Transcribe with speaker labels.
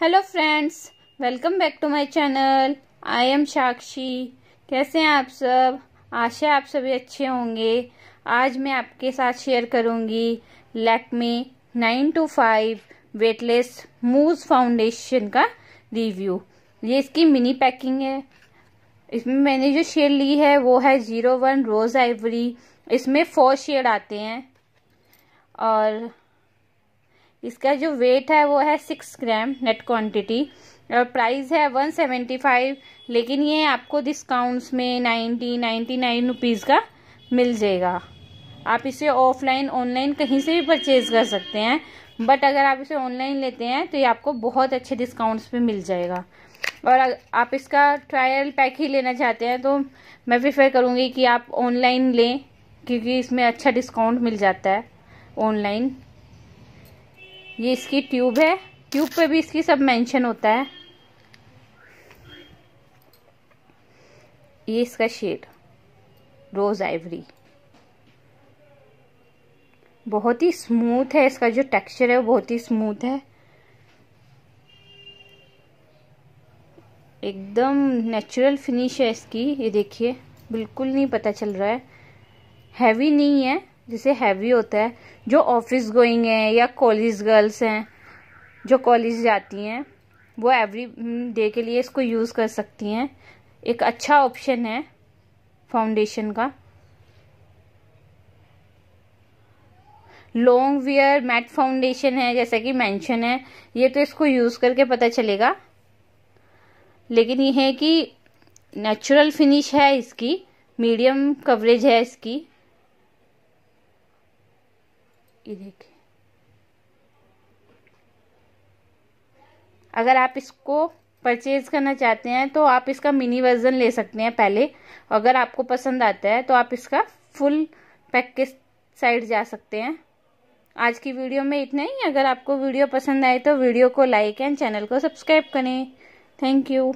Speaker 1: hello friends welcome back to my channel I am Sakshi कैसे हैं आप सब आशा आप सभी अच्छे होंगे आज मैं आपके साथ शेयर करूंगी Lakme nine to five weightless mousse foundation का रिव्यू ये इसकी मिनी पैकिंग है इसमें मैंने जो शेड ली है वो है ज़ीरो वन रोज़ आइवरी इसमें फोर शेड आते हैं और इसका जो वेट है वो है सिक्स ग्राम नेट क्वांटिटी और प्राइस है वन सेवेंटी फाइव लेकिन ये आपको डिस्काउंट्स में नाइन्टी नाइन्टी नाइन रुपीज़ का मिल जाएगा आप इसे ऑफलाइन ऑनलाइन कहीं से भी परचेज़ कर सकते हैं बट अगर आप इसे ऑनलाइन लेते हैं तो ये आपको बहुत अच्छे डिस्काउंट्स पे मिल जाएगा और आप इसका ट्रायल पैक ही लेना चाहते हैं तो मैं प्रीफर करूँगी कि आप ऑनलाइन लें क्योंकि इसमें अच्छा डिस्काउंट मिल जाता है ऑनलाइन ये इसकी ट्यूब है ट्यूब पे भी इसकी सब मेंशन होता है ये इसका शेड रोज आइवरी बहुत ही स्मूथ है इसका जो टेक्सचर है वो बहुत ही स्मूथ है एकदम नेचुरल फिनिश है इसकी ये देखिए बिल्कुल नहीं पता चल रहा है हैवी नहीं है जिसे हैवी होता है जो ऑफिस गोइंग हैं या कॉलेज गर्ल्स हैं जो कॉलेज जाती हैं वो एवरी डे के लिए इसको यूज़ कर सकती हैं एक अच्छा ऑप्शन है फाउंडेशन का लॉन्ग वियर मैट फाउंडेशन है जैसा कि मेंशन है ये तो इसको यूज़ करके पता चलेगा लेकिन ये है कि नेचुरल फिनिश है इसकी मीडियम कवरेज है इसकी ये देखें अगर आप इसको परचेज करना चाहते हैं तो आप इसका मिनी वर्जन ले सकते हैं पहले अगर आपको पसंद आता है तो आप इसका फुल पैक के साइड जा सकते हैं आज की वीडियो में इतना ही अगर आपको वीडियो पसंद आए तो वीडियो को लाइक एंड चैनल को सब्सक्राइब करें थैंक यू